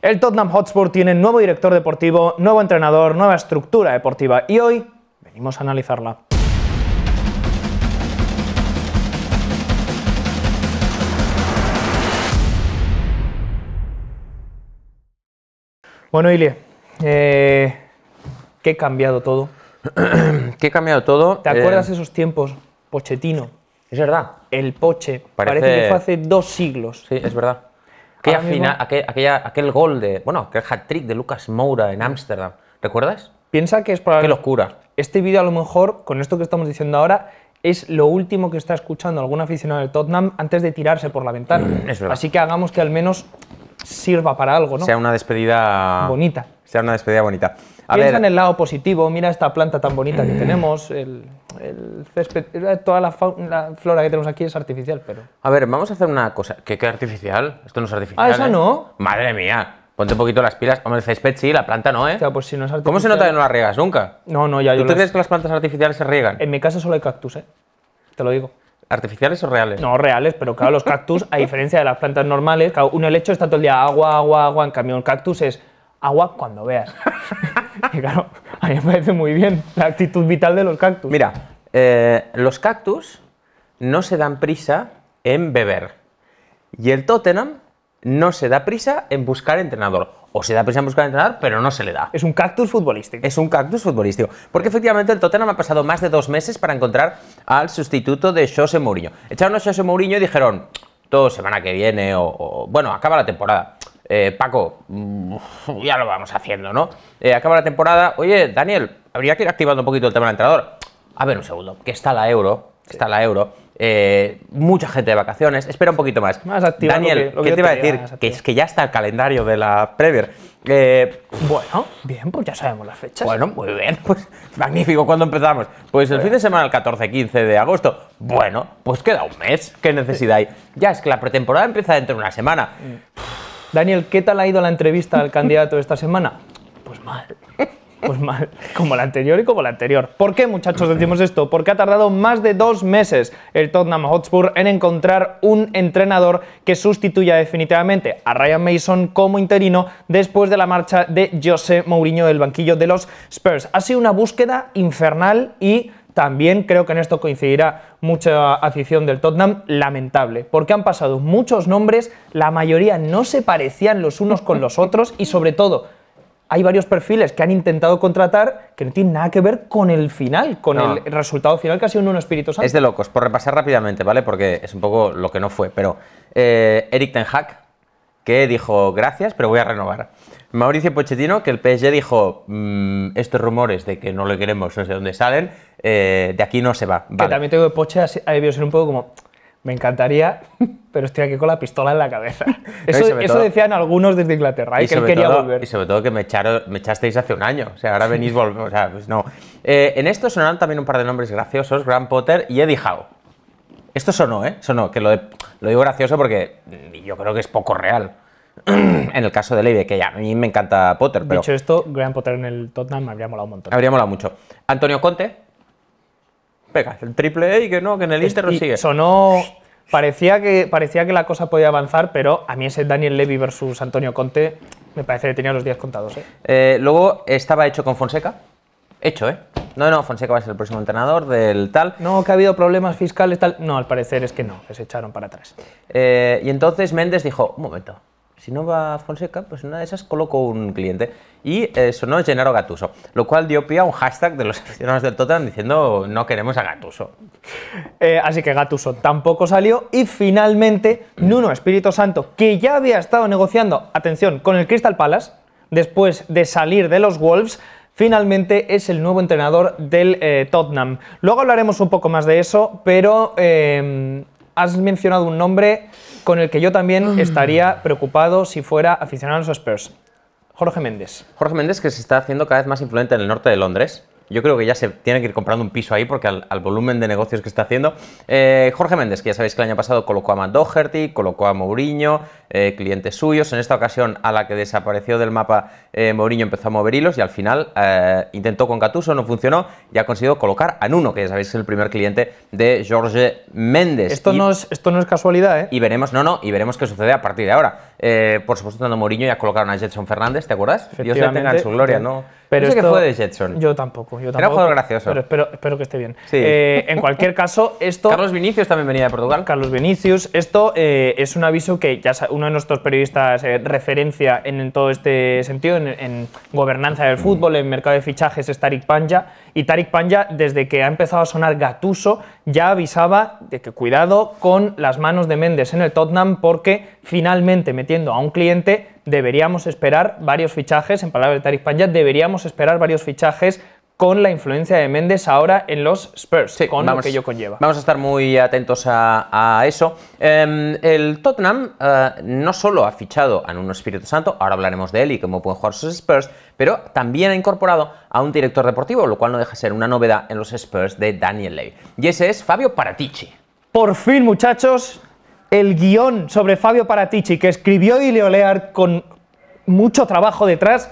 El Tottenham Hotspur tiene nuevo director deportivo, nuevo entrenador, nueva estructura deportiva y hoy venimos a analizarla. Bueno, Ilie, eh, ¿qué ha cambiado todo? ¿Qué ha cambiado todo? ¿Te acuerdas eh, esos tiempos, Pochetino? Es verdad. El Poche. Parece que fue hace dos siglos. Sí, es verdad. Aquella final, aquel, aquella, aquel gol de, bueno, aquel hat-trick de Lucas Moura en Ámsterdam, ¿recuerdas? Piensa que es para Qué locura. Este vídeo a lo mejor, con esto que estamos diciendo ahora, es lo último que está escuchando algún aficionado del Tottenham antes de tirarse por la ventana. Mm, Así que hagamos que al menos sirva para algo, ¿no? Sea una despedida bonita. Sea una despedida bonita. A Piensa en el lado positivo, mira esta planta tan bonita que mm. tenemos, el, césped, eh, toda la, flora que tenemos aquí es artificial, pero... A ver, vamos a hacer una cosa. ¿Qué, qué artificial? Esto no es artificial. Ah, esa ¿eh? no. Madre mía. Ponte un poquito las pilas. Hombre, el césped sí, la planta no, ¿eh? O pues si no es artificial... ¿Cómo se nota que no la riegas nunca? No, no, ya yo... ¿Tú crees que las plantas artificiales se riegan? En mi casa solo hay cactus, ¿eh? Te lo digo. ¿Artificiales o reales? No, reales, pero claro, los cactus, a diferencia de las plantas normales, claro, un helecho está todo el día agua, agua, agua, en camión cactus es agua cuando veas. y claro, a mí me parece muy bien la actitud vital de los cactus. Mira, eh, los cactus no se dan prisa en beber. Y el Tottenham no se da prisa en buscar entrenador. O se da prisa en buscar entrenador, pero no se le da. Es un cactus futbolístico. Es un cactus futbolístico. Porque efectivamente el Tottenham ha pasado más de dos meses para encontrar al sustituto de José Mourinho. Echaron a José Mourinho y dijeron, todo semana que viene, o bueno, acaba la temporada. Eh, Paco, mm, ya lo vamos haciendo, ¿no? Eh, acaba la temporada, oye, Daniel, habría que ir activando un poquito el tema del entrenador. A ver un segundo, que está la euro, está la euro, eh, mucha gente de vacaciones, espera un poquito más. Más Daniel, lo que, ¿qué te iba a decir? Que es que ya está el calendario de la Premier. bueno, bien, pues ya sabemos las fechas. Bueno, muy bien, pues magnífico, ¿cuándo empezamos? Pues el fin de semana, el 14-15 de agosto. Bueno, pues queda un mes, ¿qué necesidad hay? Ya es que la pretemporada empieza dentro de una semana. Mm. Daniel, ¿qué tal ha ido la entrevista al candidato de esta semana? Pues mal. Pues mal, como la anterior y como la anterior. ¿Por qué, muchachos, decimos esto? Porque ha tardado más de dos meses el Tottenham Hotspur en encontrar un entrenador que sustituya definitivamente a Ryan Mason como interino después de la marcha de José Mourinho del banquillo de los Spurs. Ha sido una búsqueda infernal y también creo que en esto coincidirá mucha afición del Tottenham, lamentable, porque han pasado muchos nombres, la mayoría no se parecían los unos con los otros y sobre todo hay varios perfiles que han intentado contratar que no tienen nada que ver con el final, con el resultado final que ha sido un uno espíritu santo. Es de locos, por repasar rápidamente, ¿vale? Porque es un poco lo que no fue, pero eh, Eric Ten Hag, que dijo gracias, pero voy a renovar. Mauricio Pochettino, que el PSG dijo, mm, estos rumores de que no le queremos, no sé dónde salen, eh, de aquí no se va. Que también tengo que Poche ha debido ser un poco como, me encantaría, pero estoy aquí con la pistola en la cabeza. Eso, decían algunos desde Inglaterra, ¿eh? que él quería volver. Y sobre todo que me, echaron, me echasteis hace un año, o sea, ahora venís volviendo, o sea, pues no. Eh, en esto sonaron también un par de nombres graciosos, Grand Potter y Eddie Howe. Esto sonó, ¿eh? Sonó, que lo, de, lo digo gracioso porque yo creo que es poco real. en el caso de Levy que ya, a mí me encanta Potter. Pero Dicho esto, Graham Potter en el Tottenham Me habría molado un montón. Habría molado mucho. Antonio Conte, pega, el triple A y que no, que en el Inter lo sigue. Sonó... Parecía que, parecía que la cosa podía avanzar, pero a mí ese Daniel Levy versus Antonio Conte me parece que tenía los días contados. ¿eh? Eh, luego estaba hecho con Fonseca. Hecho, ¿eh? No, no, Fonseca va a ser el próximo entrenador del tal. No, que ha habido problemas fiscales, tal. No, al parecer es que no, que se echaron para atrás. Eh, y entonces Méndez dijo, un momento, si no va Fonseca, pues una de esas coloco un cliente. Y eso eh, no Gennaro Gatuso, lo cual dio pie a un hashtag de los aficionados del Tottenham diciendo no queremos a Gatuso. Eh, así que Gatuso tampoco salió y finalmente Nuno Espíritu Santo, que ya había estado negociando, atención, con el Crystal Palace, después de salir de los Wolves, finalmente es el nuevo entrenador del eh, Tottenham. Luego hablaremos un poco más de eso, pero has mencionado un nombre con el que yo también estaría preocupado si fuera aficionado a los Spurs. Jorge Méndez. Jorge Méndez que se está haciendo cada vez más influente en el norte de Londres yo creo que ya se tiene que ir comprando un piso ahí porque al, volumen de negocios que está haciendo. Eh, Jorge Méndez, que ya sabéis que el año pasado colocó a Matt Doherty, colocó a Mourinho, eh, clientes suyos. En esta ocasión, a la que desapareció del mapa, eh, Mourinho empezó a mover hilos y al final intentó con Catuso, no funcionó y ha conseguido colocar a Nuno, que ya sabéis que es el primer cliente de Jorge Méndez. Esto, no, es, esto no es casualidad, ¿eh? Y veremos, no, no, y veremos qué sucede a partir de ahora. por supuesto, tanto Mourinho ya colocaron a Jetson Fernández, ¿te acuerdas? Dios le en su gloria, ¿no? Pero fue de Jetson. Yo tampoco, yo Era un jugador gracioso. Pero espero, que esté bien. Eh, en cualquier caso, esto. Carlos Vinicius también venía de Portugal. Carlos Vinicius. Esto eh, es un aviso que ya uno de nuestros periodistas eh, referencia en, todo este sentido, en, en gobernanza del fútbol, en mercado de fichajes, es Panja y Tarik Panja, desde que ha empezado a sonar Gatuso, ya avisaba de que cuidado con las manos de Méndez en el Tottenham, porque finalmente metiendo a un cliente deberíamos esperar varios fichajes, en palabras de Tarik Panja, deberíamos esperar varios fichajes con la influencia de Méndez ahora en los Spurs, con lo que ello conlleva. Vamos a estar muy atentos a, eso. Em, el Tottenham eh, no solo ha fichado a un Espíritu Santo, ahora hablaremos de él y cómo pueden jugar sus Spurs, pero también ha incorporado a un director deportivo, lo cual no deja de ser una novedad en los Spurs de Daniel Levy. Y ese es Fabio Paratici. Por fin, muchachos, el guión sobre Fabio Paratici que escribió Ilio con mucho trabajo detrás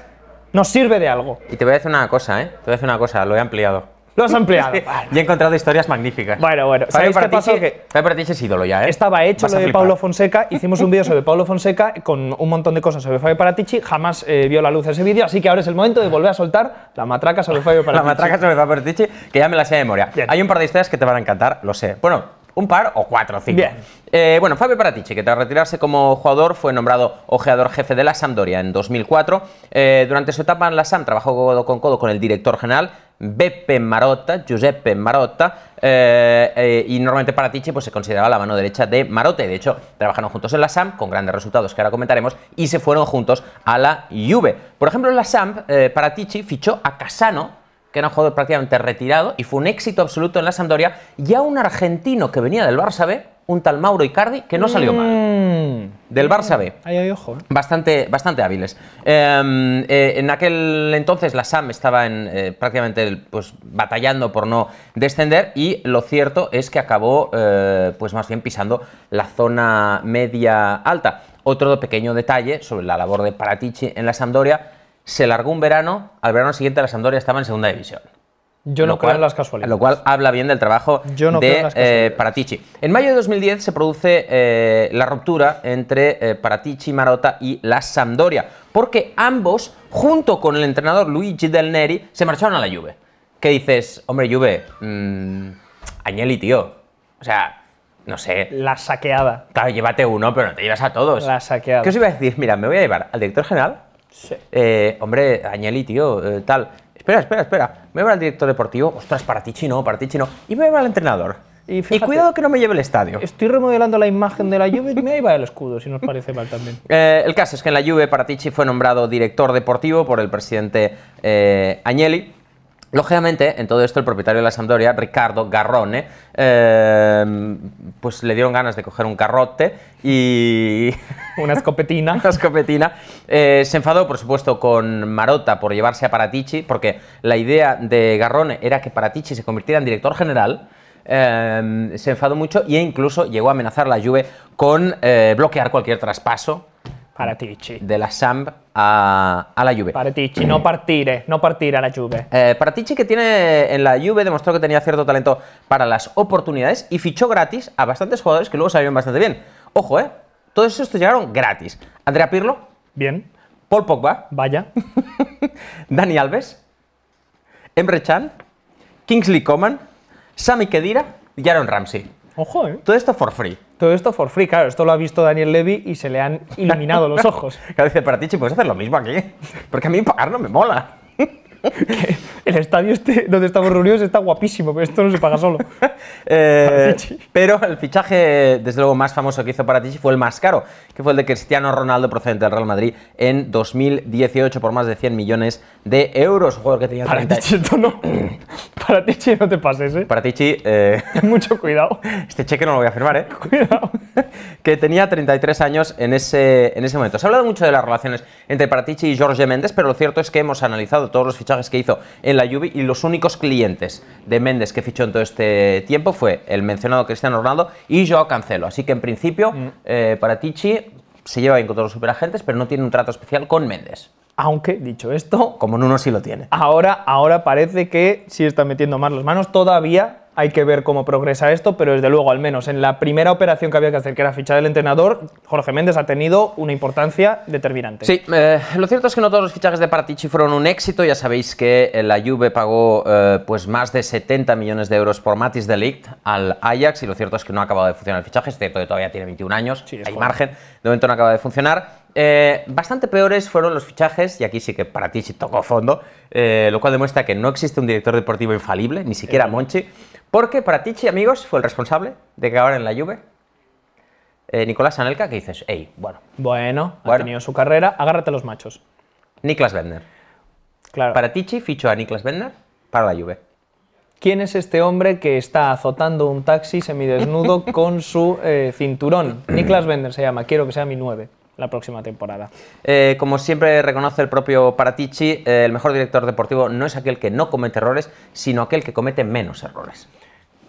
nos sirve de algo. Y te voy a decir una cosa, ¿eh? Te voy a decir una cosa, lo he ampliado. Lo has empleado. Y he encontrado historias magníficas. Bueno, bueno. ¿Sabéis qué pasó? Que Fabio es ídolo ya, ¿eh? Estaba hecho lo de Pablo Fonseca. Hicimos un vídeo sobre Pablo Fonseca con un montón de cosas sobre Fabio Paratici. Jamás eh, vio la luz ese vídeo, así que ahora es el momento de volver a soltar la matraca sobre Fabio Paratici. la matraca sobre Fabio Paratici, que ya me la sé de memoria. Hay un par de historias que te van a encantar, lo sé. Bueno, un par o cuatro cinco. Bien. Eh, bueno, Fabio Paratici, que tras retirarse como jugador fue nombrado ojeador jefe de la Sampdoria en 2004. Eh, durante su etapa en la Samp trabajó codo con codo con el director general Beppe Marotta, Giuseppe Marotta, eh, eh, y normalmente Paratici pues, se consideraba la mano derecha de Marotta, y de hecho trabajaron juntos en la SAM, con grandes resultados que ahora comentaremos, y se fueron juntos a la Juve. Por ejemplo, en la SAM, eh, Paratici fichó a Casano, que era un jugador prácticamente retirado, y fue un éxito absoluto en la Sampdoria, y a un argentino que venía del Barça un tal Mauro Icardi que no salió mal. Mm. Del Barça B. Ahí ojo. ¿eh? Bastante, bastante hábiles. Em, eh, en aquel entonces la SAM estaba en, eh, prácticamente pues, batallando por no descender y lo cierto es que acabó pues más bien pisando la zona media alta. Otro pequeño detalle sobre la labor de Paratici en la Sampdoria. Se largó un verano, al verano siguiente la Sampdoria estaba en segunda división. Yo no creo en las casualidades. Lo cual habla bien del trabajo de eh, Paratici. En mayo de 2010 se produce eh, la ruptura entre eh, Paratici, marota y la Sampdoria, porque ambos, junto con el entrenador Luigi Del Neri, se marcharon a la Juve. ¿Qué dices, hombre, Juve, mm, Agnelli, tío. O sea, no sé. La saqueada. Claro, llévate uno, pero no te llevas a todos. La saqueada. ¿Qué os iba a decir? Mira, me voy a llevar al director general. Sí. Eh, hombre, Agnelli, tío, tal. Espera, espera, espera. Me voy al director deportivo. Ostras, para no, chino, para Y me voy al entrenador. Y, cuidado que no me lleve el estadio. Estoy remodelando la imagen de la Juve y me iba el escudo, si nos parece mal también. Eh, el caso es que en la Juve Paratici fue nombrado director deportivo por el presidente eh, Agnelli Lógicamente, en todo esto, el propietario de la Sampdoria, Ricardo Garrone, em, pues le dieron ganas de coger un carrote y... Una escopetina. una escopetina. Eh, se enfadó, por supuesto, con Marota por llevarse a Paratici, porque la idea de Garrone era que Paratici se convirtiera en director general. Em, se enfadó mucho e incluso llegó a amenazar la Juve con eh, bloquear cualquier traspaso Paratici. De Samp a, a, la Juve. Paratici, no partire, no partire a la Juve. Eh, para Paratici que tiene en la Juve demostró que tenía cierto talento para las oportunidades y fichó gratis a bastantes jugadores que luego salieron bastante bien. Ojo, ¿eh? Todos te llegaron gratis. Andrea Pirlo. Bien. Paul Pogba. Vaya. Dani Alves. Emre Chan. Kingsley Coman. Sami Kedira y Aaron Ramsey. Ojo, ¿eh? Todo esto for free. Todo esto for free, claro. Esto lo ha visto Daniel Levy y se le han iluminado los ojos. Claro, dice, para ti, puedes hacer lo mismo aquí. Porque a mí pagar no me mola. el estadio este donde estamos reunidos está guapísimo, pero esto no se paga solo. Eh, pero el fichaje, desde luego, más famoso que hizo Paratici fue el más caro, que fue el de Cristiano Ronaldo procedente del Real Madrid en 2018 por más de 100 millones de euros. Un jugador que tenía Paratici, esto no. Paratici, no te pases, ¿eh? Paratici... Eh, mucho cuidado. Este cheque no lo voy a firmar, ¿eh? Cuidado. que tenía 33 años en ese, en ese momento. Se ha hablado mucho de las relaciones entre Paratici y Jorge Méndez, pero lo cierto es que hemos analizado todos los fichajes que hizo en la Juve y los únicos clientes de Méndez que fichó en todo este tiempo fue el mencionado Cristiano Ronaldo y Joao Cancelo. Así que en principio, mm. eh, para Tichi se lleva bien con todos los superagentes, pero no tiene un trato especial con Méndez. Aunque, dicho esto... Como en uno sí lo tiene. Ahora, ahora parece que sí está metiendo más las manos. Todavía hay que ver cómo progresa esto, pero desde luego, al menos en la primera operación que había que hacer, que era fichar el entrenador, Jorge Méndez ha tenido una importancia determinante. Sí, eh, lo cierto es que no todos los fichajes de Paratici fueron un éxito. Ya sabéis que eh, la Juve pagó eh, pues más de 70 millones de euros por Matis Delict al Ajax y lo cierto es que no ha acabado de funcionar el fichaje. Es cierto que todavía tiene 21 años, hay margen. De momento no acaba de funcionar. Eh, bastante peores fueron los fichajes, y aquí sí que para Tichi tocó fondo, eh, lo cual demuestra que no existe un director deportivo infalible, ni siquiera Monchi, porque para Tichi, amigos, fue el responsable de que ahora en la Juve eh, Nicolás Anelka, que dices, hey, bueno. Bueno, ha tenido su carrera, agárrate los machos. Niklas Bender. Claro. Para Tichi fichó a Niklas Bender para la Juve. ¿Quién es este hombre que está azotando un taxi semidesnudo con su cinturón? Niklas Bender se llama, quiero que sea mi 9 la próxima temporada. Eh, como siempre reconoce el propio Paratici, eh, el mejor director deportivo no es aquel que no comete errores, sino aquel que comete menos errores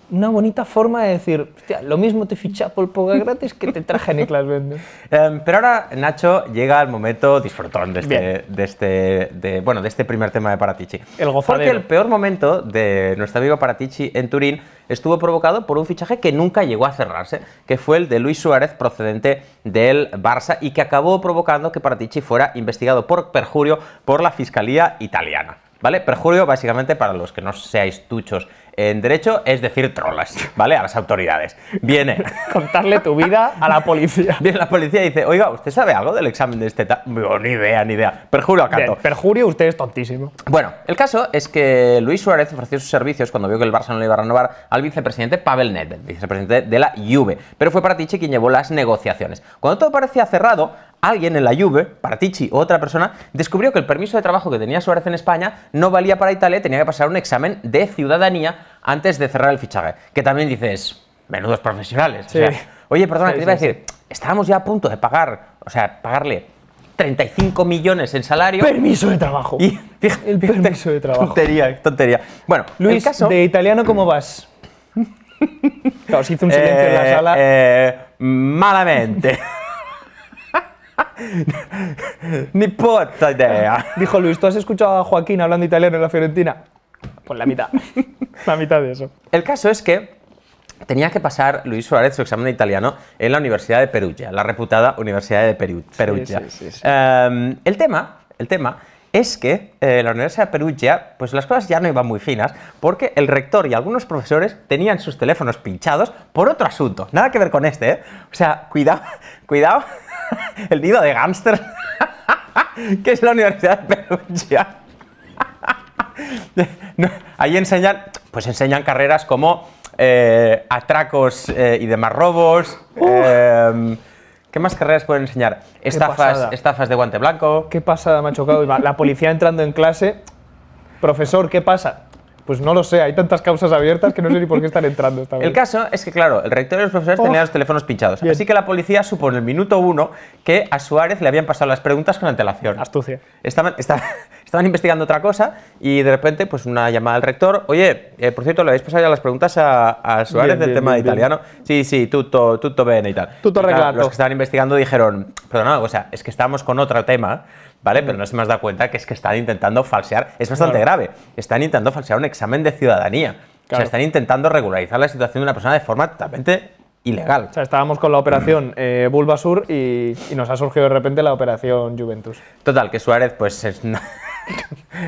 una bonita forma de decir, hostia, lo mismo te ficha por poca gratis que te traje Niklas Vende. Em, pero ahora, Nacho, llega el momento disfrutón de este, este bueno, de este primer tema de Paratici. El Porque el peor momento de nuestro amigo Paratici en Turín estuvo provocado por un fichaje que nunca llegó a cerrarse, que fue el de Luis Suárez procedente del Barça y que acabó provocando que Paratici fuera investigado por perjurio por la Fiscalía italiana. ¿Vale? Perjurio, básicamente, para los que no seáis tuchos en derecho es decir trolas, ¿vale? A las autoridades. Viene. Contarle tu vida a la policía. Viene la policía y dice, oiga, ¿usted sabe algo del examen de este tal? No, ni idea, ni idea. Perjurio, a canto. Perjurio, usted es tontísimo. Bueno, el caso es que Luis Suárez ofreció sus servicios cuando vio que el Barça no le iba a renovar al vicepresidente Pavel Nedved, vicepresidente de la Juve. Pero fue Tichy quien llevó las negociaciones. Cuando todo parecía cerrado, alguien en la Juve, Tichi o otra persona, descubrió que el permiso de trabajo que tenía Suárez en España no valía para Italia, tenía que pasar un examen de ciudadanía antes de cerrar el fichaje. Que también dices, menudos profesionales. oye, perdona, te iba a decir, estábamos ya a punto de pagar, o sea, pagarle 35 millones en salario. Permiso de trabajo. el permiso de trabajo. Tontería, tontería. Bueno, Luis, el de italiano, ¿cómo vas? claro, se un silencio en la eh, sala. Eh, malamente. Ni puta idea. Dijo Luis, ¿tú has escuchado a Joaquín hablando italiano en la Fiorentina? Pues la mitad. la mitad de eso. El caso es que tenía que pasar Luis Suárez su examen de italiano en la Universidad de Perugia, la reputada Universidad de Perugia. Em, el tema, el tema es que eh, la Universidad de Perugia, pues las cosas ya no iban muy finas, porque el rector y algunos profesores tenían sus teléfonos pinchados por otro asunto, nada que ver con este, ¿eh? O sea, cuidado, cuidado el nido de gámster, que es la Universidad de Perugia. ahí enseñan, pues enseñan carreras como eh, atracos eh, y demás robos. Em, ¿Qué más carreras pueden enseñar? Estafas, estafas de guante blanco. ¿Qué pasa, machocado? La policía entrando en clase. Profesor, ¿qué pasa? Pues no lo sé, hay tantas causas abiertas que no sé ni por qué están entrando esta vez. El caso es que, claro, el rector y los profesores tenían oh, los teléfonos pinchados. Así que la policía supo en el minuto uno que a Suárez le habían pasado las preguntas con antelación. Astucia. Estaban, investigando otra cosa y de repente, pues una llamada al rector. Oye, eh, por cierto, le habéis pasado ya las preguntas a, Suárez del tema de italiano. Sí, sí, tutto, tutto bene y tal. Tutto y Los que estaban investigando dijeron, perdona, o sea, es que estábamos con otro tema ¿vale? Pero mm. no se más da cuenta que es que están intentando falsear, es bastante grave, están intentando falsear un examen de ciudadanía. O sea, están intentando regularizar la situación de una persona de forma totalmente ilegal. O sea, estábamos con la operación eh, Bulbasur y, nos ha surgido de repente la operación Juventus. Total, que Suárez pues es no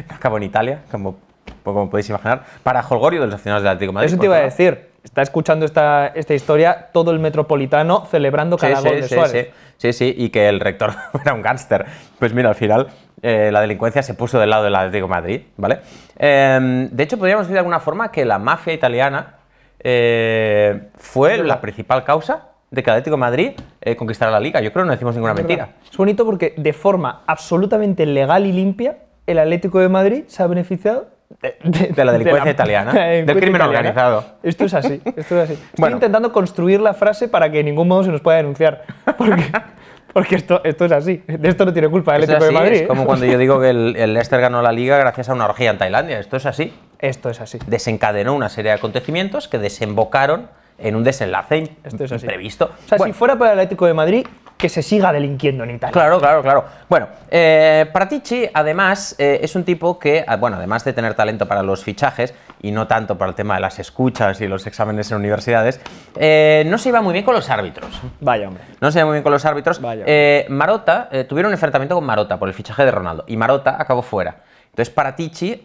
acabó en Italia, como, como podéis imaginar, para jorgorio de los aficionados del Atlético de Madrid. Eso te iba a decir está escuchando esta, esta historia todo el metropolitano celebrando cada sí, gol sí, de sí, Sí. sí, y que el rector era un gánster. Pues mira, al final eh, la delincuencia se puso del lado del Atlético Madrid, ¿vale? Em, de hecho, podríamos decir de alguna forma que la mafia italiana eh, fue la principal causa de que Atlético Madrid eh, conquistara la Liga. Yo creo que no decimos ninguna mentira. Es bonito porque de forma absolutamente legal y limpia, el Atlético de Madrid se ha beneficiado de, la delincuencia italiana, del crimen organizado. Esto es así, esto es así. Estoy intentando construir la frase para que de ningún modo se nos pueda denunciar, porque, porque esto, esto es así, de esto no tiene culpa el Atlético de Madrid. Es como ¿eh? cuando yo digo que el, el, Leicester ganó la Liga gracias a una orgía en Tailandia, esto es así. Esto es así. Desencadenó una serie de acontecimientos que desembocaron en un desenlace esto imprevisto. O sea, si fuera para el Atlético de Madrid, que se siga delinquiendo en Italia. Claro, claro, claro. Bueno, eh, para Tichi, además, eh, es un tipo que, ah, bueno, además de tener talento para los fichajes y no tanto para el tema de las escuchas y los exámenes en universidades, eh, no se iba muy bien con los árbitros. Vaya, hombre. No se iba muy bien con los árbitros. Vaya. Marota, tuvieron un enfrentamiento con Marota por el fichaje de Ronaldo y Marota acabó fuera. Entonces, para Tichi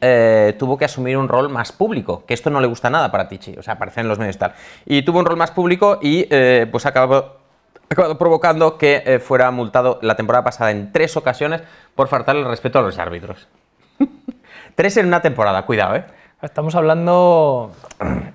tuvo que asumir un rol más público, que esto no le gusta nada para Tichi, o sea, aparecer en los medios tal. Y tuvo un rol más público y pues acabó provocando que eh, fuera multado la temporada pasada en tres ocasiones por faltar el respeto a los árbitros. tres en una temporada, cuidado, ¿eh? Estamos hablando,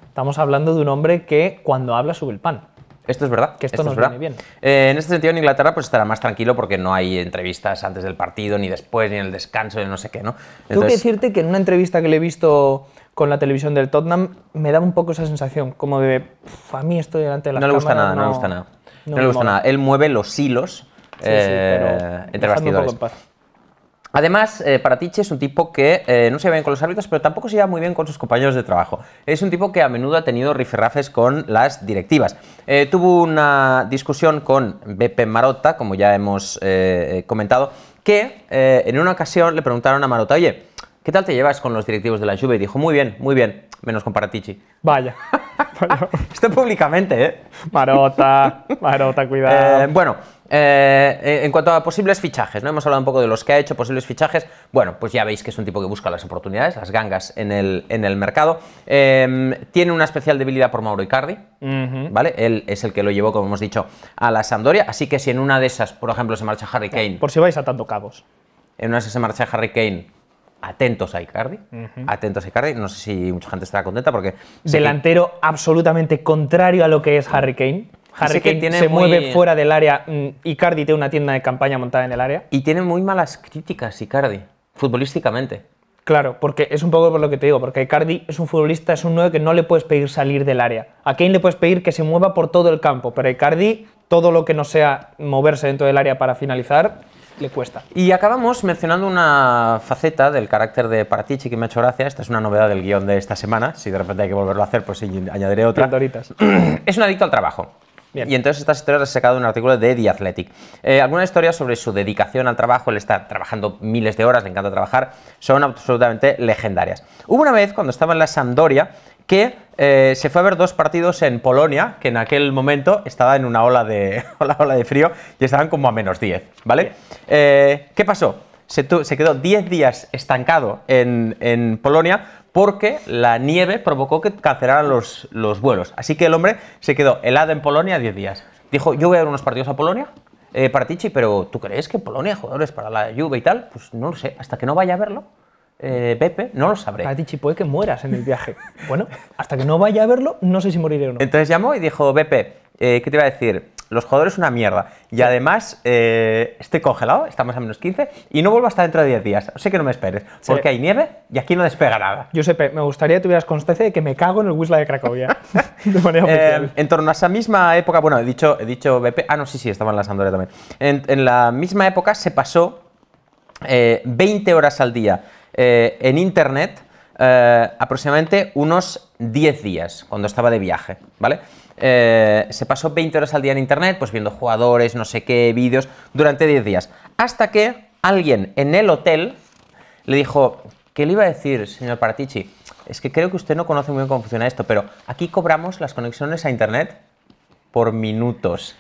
estamos hablando de un hombre que cuando habla sube el pan. Esto es verdad. Que esto, nos viene bien. Eh, en este sentido, en Inglaterra pues estará más tranquilo porque no hay entrevistas antes del partido, ni después, ni en el descanso, ni no sé qué, ¿no? Tengo que decirte que en una entrevista que le he visto con la televisión del Tottenham me da un poco esa sensación, como de, a mí estoy delante de la cámara. No le gusta nada, no le gusta nada. No, gusta nada. Él mueve los hilos eh, entre bastidores. Además, eh, para Tichi es un tipo que eh, no se lleva bien con los árbitros, pero tampoco se lleva muy bien con sus compañeros de trabajo. Es un tipo que a menudo ha tenido rifirrafes con las directivas. tuvo una discusión con Beppe Marotta, como ya hemos comentado, que en una ocasión le preguntaron a Marotta, oye, ¿qué tal te llevas con los directivos de la Juve? Y dijo, muy bien, muy bien menos con Paratici. Vaya. Esto públicamente, ¿eh? Marota, marota, cuidado. Eh, bueno, eh, en cuanto a posibles fichajes, ¿no? Hemos hablado un poco de los que ha hecho, posibles fichajes. Bueno, pues ya veis que es un tipo que busca las oportunidades, las gangas en el, en el mercado. Em, tiene una especial debilidad por Mauro Icardi, ¿vale? Él es el que lo llevó, como hemos dicho, a la Sampdoria. Así que si en una de esas, por ejemplo, se marcha Harry Kane... Por si vais atando cabos. En una de esas se marcha Harry Kane atentos a Icardi, atentos a Icardi, no sé si mucha gente estará contenta porque... Delantero absolutamente contrario a lo que es Harry Kane. Harry Kane se mueve fuera del área, mm, Icardi tiene una tienda de campaña montada en el área. Y tiene muy malas críticas Icardi, futbolísticamente. Claro, porque es un poco por lo que te digo, porque Icardi es un futbolista, es un nuevo que no le puedes pedir salir del área. A Kane le puedes pedir que se mueva por todo el campo, pero Icardi todo lo que no sea moverse dentro del área para finalizar le cuesta. Y acabamos mencionando una faceta del carácter de Paratici que me ha hecho gracia. Esta es una novedad del guión de esta semana. Si de repente hay que volverlo a hacer, pues añadiré otra. Es un adicto al trabajo. Y entonces estas historias las he sacado de un artículo de The Athletic. Eh, algunas historias sobre su dedicación al trabajo, él está trabajando miles de horas, le encanta trabajar, son absolutamente legendarias. Hubo una vez cuando estaba en la Sampdoria que eh, se fue a ver dos partidos en Polonia, que en aquel momento estaba en una ola de, ola, de frío y estaban como a menos 10, ¿vale? Eh, ¿Qué pasó? Se, quedó 10 días estancado en, Polonia porque la nieve provocó que cancelaran los, los vuelos. Así que el hombre se quedó helado en Polonia 10 días. Dijo, yo voy a ver unos partidos a Polonia, eh, Tichi, pero ¿tú crees que Polonia jugadores para la lluvia y tal? Pues no lo sé, hasta que no vaya a verlo eh, Pepe, no lo sabré. Ha ti, puede eh, que mueras en el viaje. bueno, hasta que no vaya a verlo, no sé si moriré o no. Entonces llamó y dijo, Pepe, eh, ¿qué te iba a decir? Los jugadores una mierda. Y además, estoy congelado, estamos a menos 15, y no vuelvo hasta dentro de 10 días. Sé que no me esperes, porque hay nieve y aquí no despega nada. sé, me gustaría que tuvieras constancia de que me cago en el Wisla de Cracovia. en torno a esa misma época, bueno, he dicho, he dicho Pepe, ah, no, sí, sí, estaban las Sandoria también. En, la misma época se pasó 20 horas al día eh, en internet eh, aproximadamente unos 10 días cuando estaba de viaje, ¿vale? Eh, se pasó 20 horas al día en internet, pues viendo jugadores, no sé qué, vídeos, durante 10 días. Hasta que alguien en el hotel le dijo, ¿qué le iba a decir, señor Paratici? Es que creo que usted no conoce muy bien cómo funciona esto, pero aquí cobramos las conexiones a internet por minutos.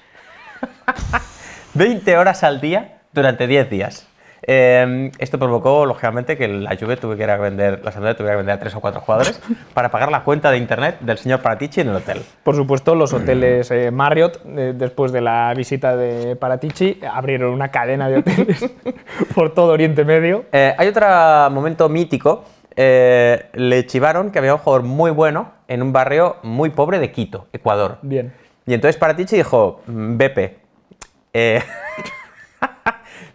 20 horas al día durante 10 días. Em, esto provocó, lógicamente, que la Juve tuviera que vender, la Sampdoria tuviera que vender a tres o cuatro jugadores para pagar la cuenta de internet del señor Paratici en el hotel. Por supuesto, los hoteles mm. eh, Marriott, eh, después de la visita de Paratici, abrieron una cadena de hoteles por todo Oriente Medio. Eh, hay otro momento mítico. le chivaron que había un jugador muy bueno en un barrio muy pobre de Quito, Ecuador. Bien. Y entonces Paratici dijo, mm, Bepe,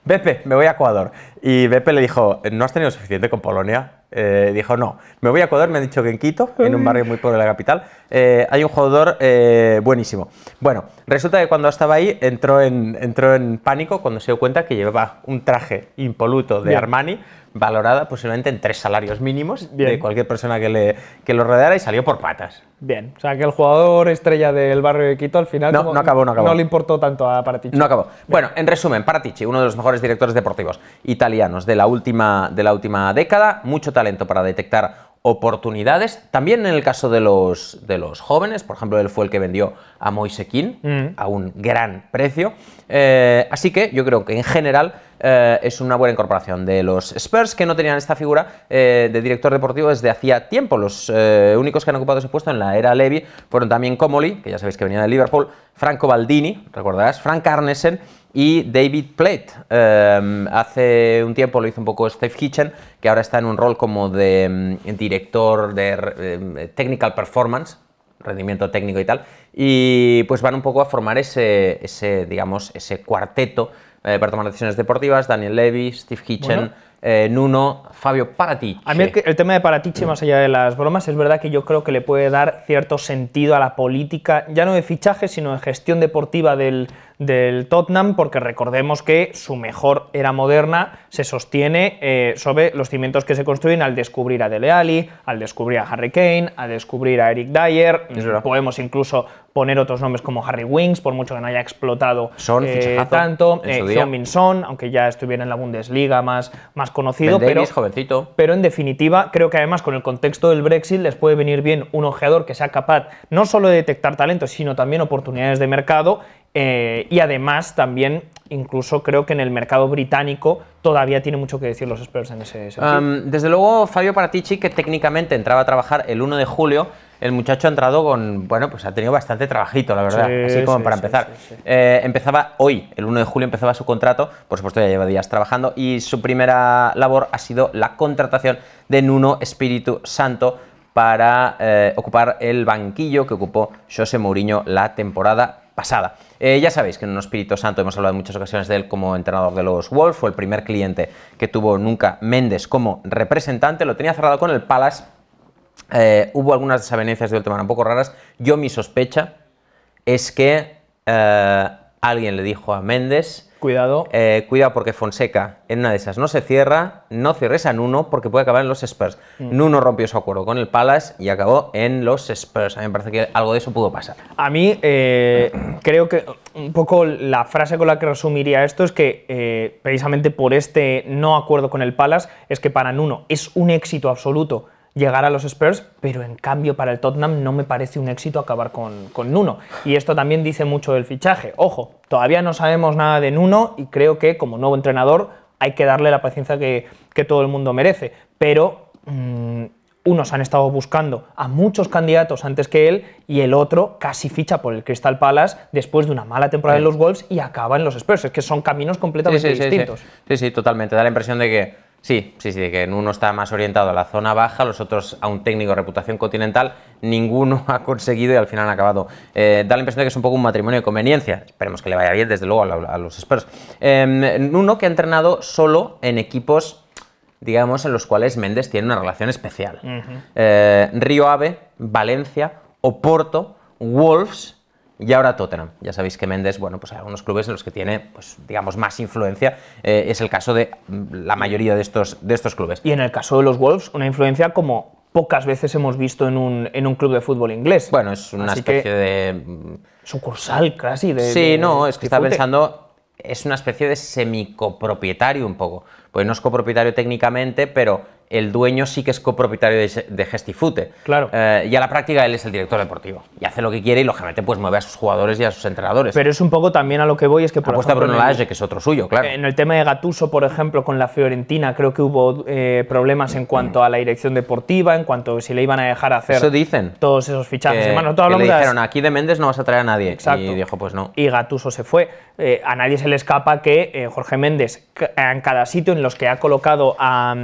Beppe, me voy a Ecuador. Y Beppe le dijo, ¿no has tenido suficiente con Polonia? Eh, dijo, no, me voy a Ecuador, me han dicho que en Quito, en un barrio muy pobre de la capital, eh, hay un jugador eh, buenísimo. Bueno, resulta que cuando estaba ahí entró en, entró en pánico cuando se dio cuenta que llevaba un traje impoluto de Armani, valorada posiblemente en tres salarios mínimos de cualquier persona que, le, lo rodeara y salió por patas. Bien, o sea que el jugador estrella del barrio de Quito al final no, acabó, no, le importó tanto a Paratici. No acabó. Bueno, en resumen, Paratici, uno de los mejores directores deportivos italianos de la última, de la última década, mucho talento para detectar oportunidades. También en el caso de los, de los jóvenes, por ejemplo, él fue el que vendió a Moisequín mm. a un gran precio. Eh, así que yo creo que en general eh, es una buena incorporación de los Spurs que no tenían esta figura eh, de director deportivo desde hacía tiempo. Los únicos que han ocupado ese puesto en la era Levy fueron también Comoli, que ya sabéis que venía de Liverpool, Franco Baldini, recordarás, Frank Arnesen y David Plate. Em, hace un tiempo lo hizo un poco Steve Hitchen, que ahora está en un rol como de em, director de em, technical performance, rendimiento técnico y tal, y pues van un poco a formar ese, ese digamos, ese cuarteto eh, para tomar decisiones deportivas, Daniel Levy, Steve Hitchen, eh, Nuno, Fabio Paratici. A mí el, tema de Paratici, más allá de las bromas, es verdad que yo creo que le puede dar cierto sentido a la política, ya no de fichaje, sino de gestión deportiva del, del Tottenham, porque recordemos que su mejor era moderna se sostiene eh, sobre los cimientos que se construyen al descubrir a Dele Alli, al descubrir a Harry Kane, al descubrir a Eric Dyer. Podemos incluso poner otros nombres como Harry Wings, por mucho que no haya explotado Son, eh, tanto. Eh, Son, aunque ya estuviera en la Bundesliga más, más conocido. pero, jovencito. pero en definitiva, creo que además con el contexto del Brexit les puede venir bien un ojeador que sea capaz no solo de detectar talentos, sino también oportunidades de mercado eh, y además también incluso creo que en el mercado británico todavía tiene mucho que decir los experts en ese sentido. desde luego, Fabio Paratici, que técnicamente entraba a trabajar el 1 de julio, el muchacho ha entrado con, bueno, pues ha tenido bastante trabajito, la verdad, así como para empezar. Eh, empezaba hoy, el 1 de julio empezaba su contrato, por supuesto ya lleva días trabajando, y su primera labor ha sido la contratación de Nuno Espíritu Santo para eh, ocupar el banquillo que ocupó José Mourinho la temporada pasada. Eh, ya sabéis que en un Espíritu Santo hemos hablado en muchas ocasiones de él como entrenador de los Wolves, fue el primer cliente que tuvo nunca Méndez como representante, lo tenía cerrado con el Palace, eh, hubo algunas desavenencias de última hora un poco raras, yo mi sospecha es que eh, alguien le dijo a Méndez, Cuidado. Eh, cuidado porque Fonseca en una de esas no se cierra, no cierres a Nuno porque puede acabar en los Spurs. Mm. Nuno rompió su acuerdo con el Palace y acabó en los Spurs. A mí me parece que algo de eso pudo pasar. A mí eh, creo que un poco la frase con la que resumiría esto es que eh, precisamente por este no acuerdo con el Palace es que para Nuno es un éxito absoluto llegar a los Spurs, pero en cambio para el Tottenham no me parece un éxito acabar con, con Nuno. Y esto también dice mucho del fichaje. Ojo, todavía no sabemos nada de Nuno y creo que como nuevo entrenador hay que darle la paciencia que, que todo el mundo merece. Pero mm, unos han estado buscando a muchos candidatos antes que él y el otro casi ficha por el Crystal Palace después de una mala temporada en los Wolves y acaba en los Spurs. Es que son caminos completamente distintos. Sí sí. totalmente. Da la impresión de que Sí, sí, sí, que uno está más orientado a la zona baja, los otros a un técnico de reputación continental, ninguno ha conseguido y al final han acabado. Eh, da la impresión de que es un poco un matrimonio de conveniencia, esperemos que le vaya bien desde luego a, los esperos. Eh, em, uno que ha entrenado solo en equipos, digamos, en los cuales Méndez tiene una relación especial. Eh, Río Ave, Valencia, Oporto, Wolves, y ahora Tottenham. Ya sabéis que Méndez, bueno, pues hay algunos clubes en los que tiene, pues, digamos, más influencia. Eh, es el caso de mm, la mayoría de estos, de estos clubes. Y en el caso de los Wolves, una influencia como pocas veces hemos visto en un, en un club de fútbol inglés. Bueno, es una especie de... Mm, sucursal casi de... Sí, no, es que está pensando, es una especie de semicopropietario un poco. Pues no es copropietario técnicamente, pero el dueño sí que es copropietario de, de Gestifute. Claro. Eh, y a la práctica él es el director deportivo y hace lo que quiere y lógicamente pues mueve a sus jugadores y a sus entrenadores. Pero es un poco también a lo que voy, es que por Apuesta Bruno Lage, que es otro suyo, claro. En el tema de Gatuso, por ejemplo, con la Fiorentina, creo que hubo eh, problemas en cuanto a la dirección deportiva, en cuanto a si le iban a dejar hacer Eso dicen, todos esos fichajes. le dijeron, aquí de Méndez no vas a traer a nadie. Exacto. Y dijo, pues no. Y Gatuso se fue. Eh, a nadie se le escapa que eh, Jorge Méndez, en cada sitio en los que ha colocado a,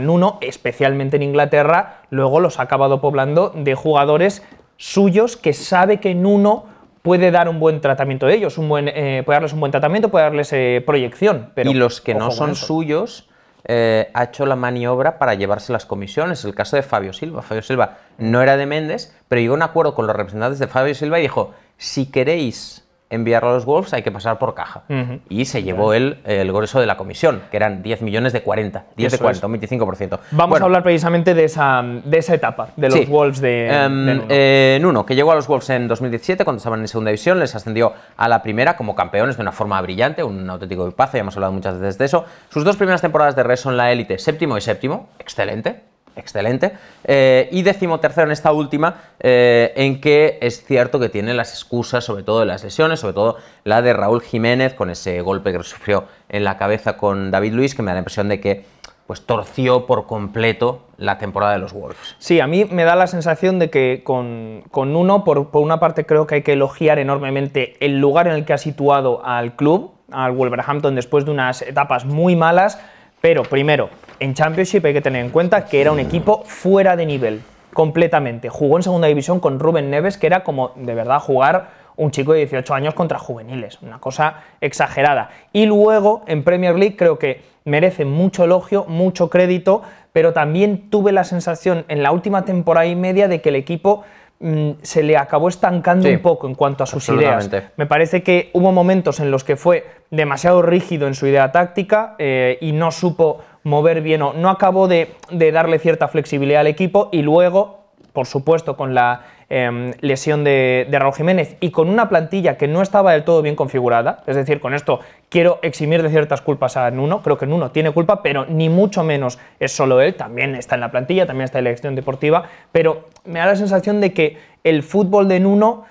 Nuno, especialmente en Inglaterra, luego los ha acabado poblando de jugadores suyos que sabe que Nuno puede dar un buen tratamiento de ellos, un buen, eh, puede darles un buen tratamiento, puede darles proyección. Pero, y los que no son suyos ha hecho la maniobra para llevarse las comisiones. El caso de Fabio Silva. Fabio Silva no era de Méndez, pero llegó a un acuerdo con los representantes de Fabio Silva y dijo, si queréis enviarlo a los Wolves hay que pasar por caja. Y se llevó el, el grueso de la comisión, que eran 10 millones de 40, 10 de 40, un 25%. Vamos a hablar precisamente de esa, de esa etapa, de los Wolves de, de em, eh, Nuno. que llegó a los Wolves en 2017, cuando estaban en segunda división, les ascendió a la primera como campeones de una forma brillante, un auténtico paz, ya hemos hablado muchas veces de eso. Sus dos primeras temporadas de red son la élite, séptimo y séptimo, excelente, excelente. y eh, y decimotercero en esta última, eh, en que es cierto que tiene las excusas, sobre todo de las lesiones, sobre todo la de Raúl Jiménez, con ese golpe que sufrió en la cabeza con David Luis, que me da la impresión de que pues torció por completo la temporada de los Wolves. Sí, a mí me da la sensación de que con, uno, por, por una parte creo que hay que elogiar enormemente el lugar en el que ha situado al club, al Wolverhampton, después de unas etapas muy malas, pero primero, en Championship hay que tener en cuenta que era un equipo fuera de nivel, completamente. Jugó en segunda división con Rubén Neves, que era como de verdad jugar un chico de 18 años contra juveniles, una cosa exagerada. Y luego en Premier League creo que merece mucho elogio, mucho crédito, pero también tuve la sensación en la última temporada y media de que el equipo mm, se le acabó estancando un poco en cuanto a sus ideas. Me parece que hubo momentos en los que fue demasiado rígido en su idea táctica eh, y no supo mover bien o no acabó de, darle cierta flexibilidad al equipo y luego, por supuesto, con la em, lesión de, Raúl Jiménez y con una plantilla que no estaba del todo bien configurada, es decir, con esto quiero eximir de ciertas culpas a Nuno, creo que Nuno tiene culpa, pero ni mucho menos es solo él, también está en la plantilla, también está en la elección deportiva, pero me da la sensación de que el fútbol de Nuno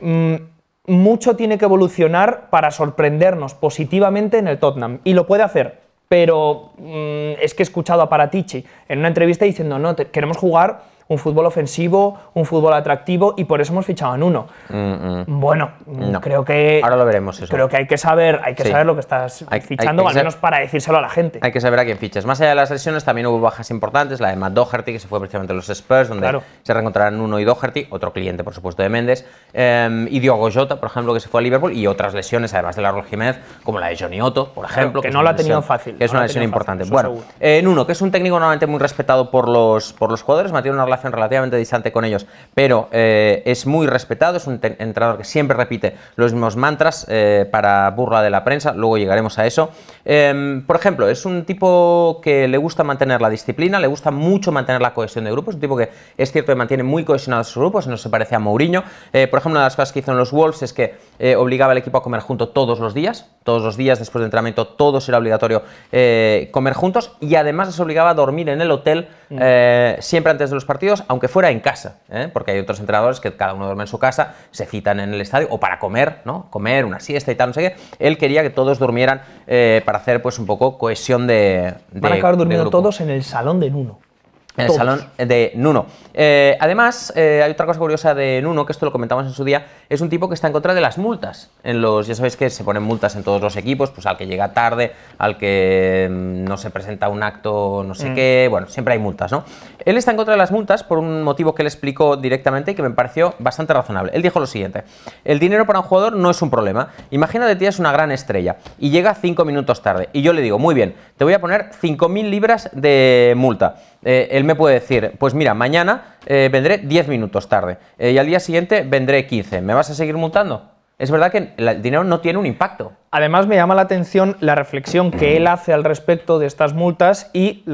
mm, mucho tiene que evolucionar para sorprendernos positivamente en el Tottenham, y lo puede hacer, pero mm, es que he escuchado a Paratici en una entrevista diciendo, no, queremos jugar un fútbol ofensivo, un fútbol atractivo y por eso hemos fichado en uno. Bueno, creo que Creo que hay que saber, hay que saber lo que estás fichando, al menos para decírselo a la gente. Hay que saber a quién fichas. Más allá de las lesiones, también hubo bajas importantes, la de Matt Doherty que se fue precisamente a los Spurs, donde se reencontrarán uno y Doherty, otro cliente por supuesto de Méndez, em, y Diogo Jota, por ejemplo, que se fue a Liverpool y otras lesiones además de la Raúl Jiménez, como la de Johnny Otto, por ejemplo, que, no la ha tenido fácil, es una lesión importante. bueno, en uno que es un técnico normalmente muy respetado por los por los jugadores, mantiene una relación relativamente distante con ellos, pero eh, es muy respetado, es un entrenador que siempre repite los mismos mantras eh, para burla de la prensa, luego llegaremos a eso. Em, por ejemplo, es un tipo que le gusta mantener la disciplina, le gusta mucho mantener la cohesión de grupos, un tipo que es cierto que mantiene muy cohesionados sus grupos, no se parece a Mourinho. Eh, por ejemplo, una de las cosas que hizo en los Wolves es que eh, obligaba al equipo a comer junto todos los días, todos los días después del entrenamiento, todos era obligatorio eh, comer juntos y además les obligaba a dormir en el hotel mm. eh, siempre antes de los partidos, aunque fuera en casa, porque hay otros entrenadores que cada uno duerme en su casa, se citan en el estadio o para comer, ¿no? Comer, una siesta y tal, no sé qué. Él quería que todos durmieran para hacer pues un poco cohesión de... de Van a acabar durmiendo todos en el salón de Nuno. En el salón de Nuno. Eh, además, eh, hay otra cosa curiosa de Nuno, que esto lo comentamos en su día, es un tipo que está en contra de las multas. En los, ya sabéis que se ponen multas en todos los equipos, pues al que llega tarde, al que mm, no se presenta un acto, no sé mm. qué, bueno, siempre hay multas, ¿no? Él está en contra de las multas por un motivo que él explicó directamente y que me pareció bastante razonable. Él dijo lo siguiente, el dinero para un jugador no es un problema. Imagina que tienes una gran estrella y llega cinco minutos tarde y yo le digo, muy bien, te voy a poner 5.000 libras de multa. Eh, él me puede decir, pues mira, mañana eh, vendré 10 minutos tarde eh, y al día siguiente vendré 15, ¿me vas a seguir multando? Es verdad que el dinero no tiene un impacto. Además, me llama la atención la reflexión que él hace al respecto de estas multas y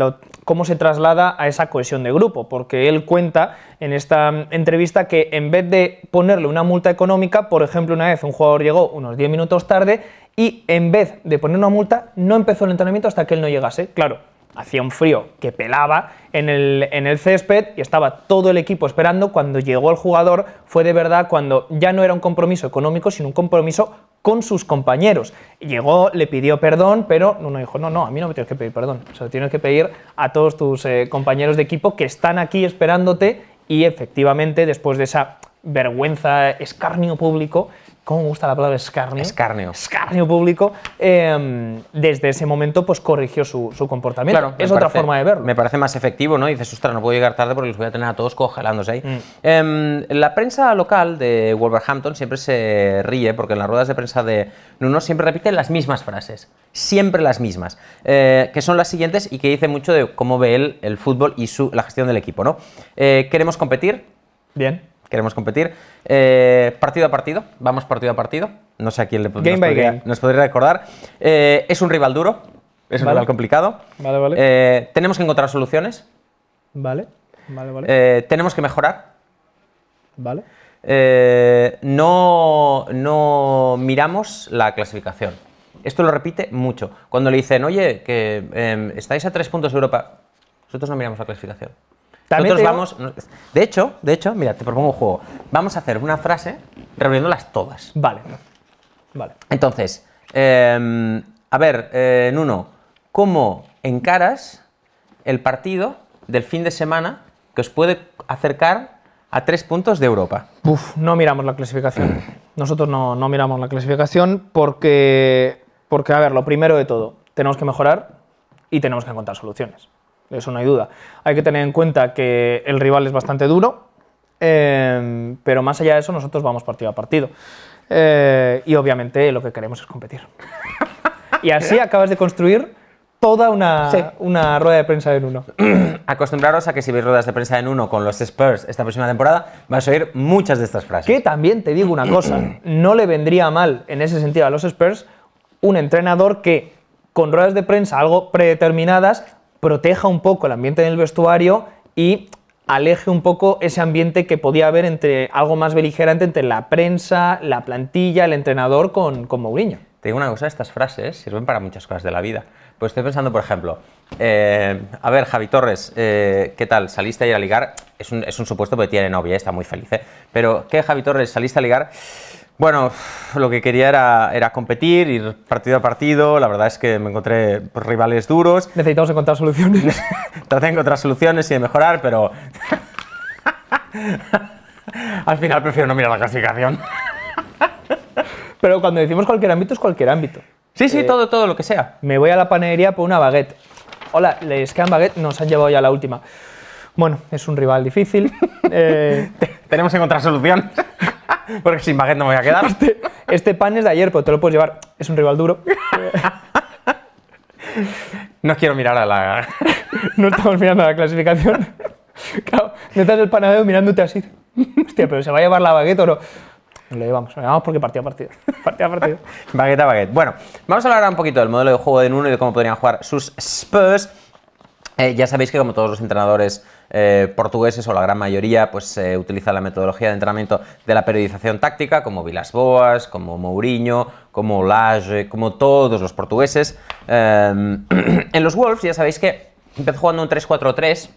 cómo se traslada a esa cohesión de grupo, porque él cuenta en esta entrevista que en vez de ponerle una multa económica, por ejemplo, una vez un jugador llegó unos 10 minutos tarde y en vez de poner una multa, no empezó el entrenamiento hasta que él no llegase. Claro, hacía un frío que pelaba en el, césped y estaba todo el equipo esperando. Cuando llegó el jugador fue de verdad cuando ya no era un compromiso económico, sino un compromiso con sus compañeros. Llegó, le pidió perdón, pero uno dijo, no, no, a mí no me tienes que pedir perdón, solo tienes que pedir a todos tus eh, compañeros de equipo que están aquí esperándote y efectivamente después de esa vergüenza, escarnio público, ¿Cómo me gusta la palabra escarnio? Escarnio. Escarnio público. Em, desde ese momento, pues corrigió su, comportamiento. es otra forma de verlo. Me parece más efectivo, ¿no? dice dices, ostras, no puedo llegar tarde porque los voy a tener a todos congelándose ahí. Mm. Em, la prensa local de Wolverhampton siempre se ríe porque en las ruedas de prensa de Nuno siempre repiten las mismas frases. Siempre las mismas. Eh, que son las siguientes y que dice mucho de cómo ve él el fútbol y la gestión del equipo, ¿no? Eh, ¿Queremos competir? Bien queremos competir. Eh, partido a partido, vamos partido a partido. No sé a quién le nos, podría, recordar. Eh, es un rival duro, es un rival complicado. Vale, vale. Eh, tenemos que encontrar soluciones. Vale, tenemos que mejorar. Vale. no, no miramos la clasificación. Esto lo repite mucho. Cuando le dicen, oye, que em, estáis a tres puntos de Europa, nosotros no miramos la clasificación vamos. De hecho, de hecho, mira, te propongo un juego. Vamos a hacer una frase reuniéndolas todas. Vale. Entonces, em, a ver, eh, Nuno, ¿cómo encaras el partido del fin de semana que os puede acercar a tres puntos de Europa? no miramos la clasificación. Nosotros no, miramos la clasificación porque, porque, a ver, lo primero de todo, tenemos que mejorar y tenemos que encontrar soluciones eso no hay duda. Hay que tener en cuenta que el rival es bastante duro, em, pero más allá de eso nosotros vamos partido a partido. Eh, y obviamente lo que queremos es competir. y así acabas de construir toda una, una, rueda de prensa en uno. Acostumbraros a que si veis ruedas de prensa en uno con los Spurs esta próxima temporada, vas a oír muchas de estas frases. Que también te digo una cosa, no le vendría mal en ese sentido a los Spurs un entrenador que con ruedas de prensa algo predeterminadas proteja un poco el ambiente en el vestuario y aleje un poco ese ambiente que podía haber entre algo más beligerante entre la prensa, la plantilla, el entrenador con, con Mourinho. Te digo una cosa, estas frases sirven para muchas cosas de la vida. Pues estoy pensando, por ejemplo, eh, a ver, Javi Torres, eh, ¿qué tal? ¿Saliste ir a ligar? Es un, supuesto porque tiene novia, está muy feliz. ¿eh? Pero, ¿qué, Javi Torres? ¿Saliste a ligar? Bueno, lo que quería era, competir, ir partido a partido. La verdad es que me encontré rivales duros. Necesitamos encontrar soluciones. Traté de encontrar soluciones y de mejorar, pero. Al final prefiero no mirar la clasificación. pero cuando decimos cualquier ámbito, es cualquier ámbito. Sí, sí, eh, todo, todo lo que sea. Me voy a la panadería por una baguette. Hola, les quedan baguette, nos han llevado ya la última. Bueno, es un rival difícil. Eh, tenemos que encontrar soluciones. Porque sin baguette no me voy a quedar. Este, este, pan es de ayer, pero te lo puedes llevar. Es un rival duro. no quiero mirar a la... no estamos mirando a la clasificación. Claro, detrás del panadero mirándote así. Hostia, pero ¿se va a llevar la baguette o no? Le lo llevamos, lo llevamos porque partido a partido. Partido a partido. baguette a baguette. Bueno, vamos a hablar ahora un poquito del modelo de juego de Nuno y de cómo podrían jugar sus Spurs. Eh, ya sabéis que como todos los entrenadores eh, portugueses o la gran mayoría pues utiliza la metodología de entrenamiento de la periodización táctica, como Vilas Boas, como Mourinho, como Lage, como todos los portugueses. Em, en los Wolves ya sabéis que empezó jugando un 3-4-3,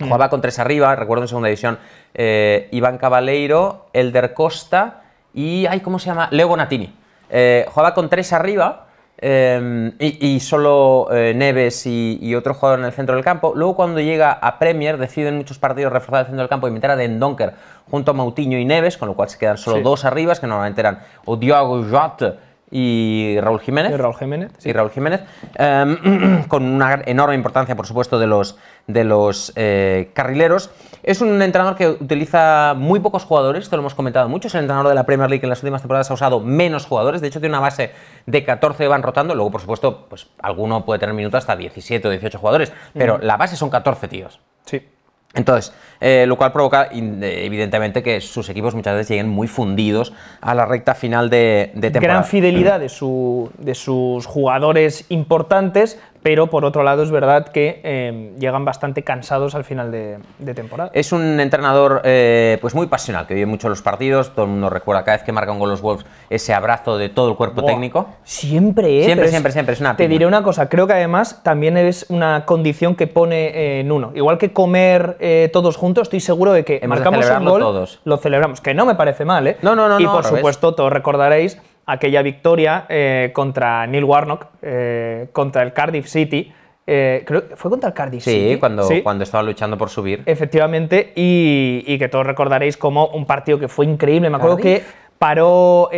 jugaba con tres arriba, recuerdo en segunda división, eh, Iván Cabaleiro, Elder Costa y, ay, ¿cómo se llama? Leo Bonatini. Eh, jugaba con tres arriba Em, y, solo eh, Neves y, otro jugador en el centro del campo. Luego, cuando llega a Premier, deciden muchos partidos reforzar el centro del campo y meter a Dendonker junto a Moutinho y Neves, con lo cual se quedan solo dos arribas, que normalmente eran o Diogo Jota y Raúl Jiménez. Raúl Jiménez. Raúl Jiménez em, con una enorme importancia, por supuesto, de los, de los eh, carrileros. Es un entrenador que utiliza muy pocos jugadores, esto lo hemos comentado mucho. Es el entrenador de la Premier League que en las últimas temporadas ha usado menos jugadores. De hecho, tiene una base de 14 van rotando. Luego, por supuesto, pues alguno puede tener minutos hasta 17 o 18 jugadores. Pero la base son 14 tíos. Sí. Entonces, eh, lo cual provoca evidentemente que sus equipos muchas veces lleguen muy fundidos a la recta final de, de temporada. Gran fidelidad de sus jugadores importantes, pero por otro lado es verdad que eh, llegan bastante cansados al final de, temporada. Es un entrenador eh, pues muy pasional, que vive mucho los partidos, todo el mundo recuerda cada vez que marca un gol los Wolves ese abrazo de todo el cuerpo técnico. Siempre, ¿eh? Siempre, siempre, siempre, es una Te diré una cosa, creo que además también es una condición que pone en eh, uno. Igual que comer todos juntos, estoy seguro de que marcamos un gol, lo celebramos, que no me parece mal, ¿eh? No, no, no. Y por supuesto, todos recordaréis aquella victoria eh, contra Neil Warnock, eh, contra el Cardiff City. Eh, creo fue contra el Cardiff City. sí, cuando estaban luchando por subir. Efectivamente, y, que todos recordaréis como un partido que fue increíble. Me acuerdo que paró,